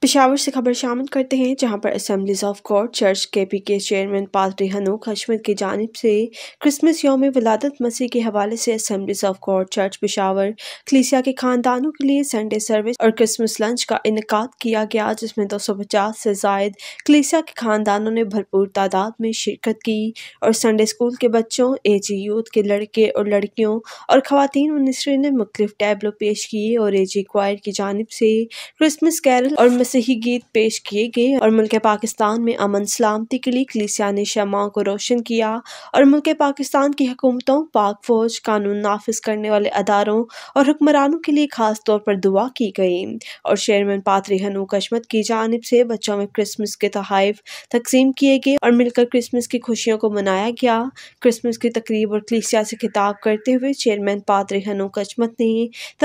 पेशावर से खबर शामिल करते हैं जहां पर असम्बलीज ऑफ गॉड चर्च के पी के चेयरमैन पादरी हनूक हशमत की जानब से क्रिसमस योम वलादत मसीह के हवाले से Assemblies of God church Peshawar कलीसिया के खानदानों के लिए संडे सर्विस और क्रिसमस लंच का इनका किया गया जिसमें दो सौ पचास से जायद कलीसिया के खानदानों ने भरपूर तादाद में शिरकत की और संडे स्कूल के बच्चों एज यूथ के लड़के और लड़कियों और खातन मुनसरी ने मुख्तफ टैबलों पेश किए और एजी क्वायर की जानब से क्रिसमस कैरल और से ही गीत पेश किए गए और मुल्क पाकिस्तान में अमन सलामती के लिए कलिसिया ने शमा को रोशन किया और मुल्क पाकिस्तान की हुकूमतों पाक फौज कानून नाफिज करने वाले अदारों और हुक्मरानों के लिए खास तौर पर दुआ की गई और चेयरमैन पात्री हनु कशमत की जानब से बच्चों में क्रिसमस के तहफ़ तकसीम किए गए और मिलकर क्रिसमस की खुशियों को मनाया गया क्रिसमस की तकरीब और कलिसिया से खिताब करते हुए चेयरमैन पात्री हनु कशमत ने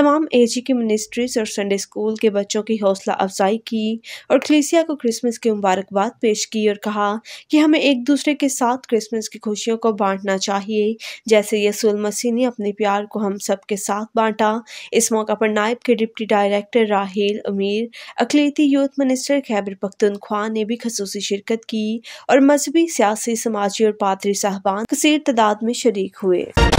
तमाम एजी की मिनिस्ट्रीज और संडे स्कूल के बच्चों की हौसला अफजाई की की और क्लेसिया को क्रिसमस की मुबारकबाद पेश की और कहा कि हमें एक दूसरे के साथ क्रिसमस की खुशियों को बांटना चाहिए जैसे यसूल मसीह ने अपने प्यार को हम सब के साथ बांटा इस मौका पर नायब के डिप्टी डायरेक्टर राहेल अमीर अकलीती यूथ मिनिस्टर खैबर पख्तनख्वा ने भी खसूसी शिरकत की और मजहबी सियासी समाजी और पादरी साहबान कसर तादाद में शरीक हुए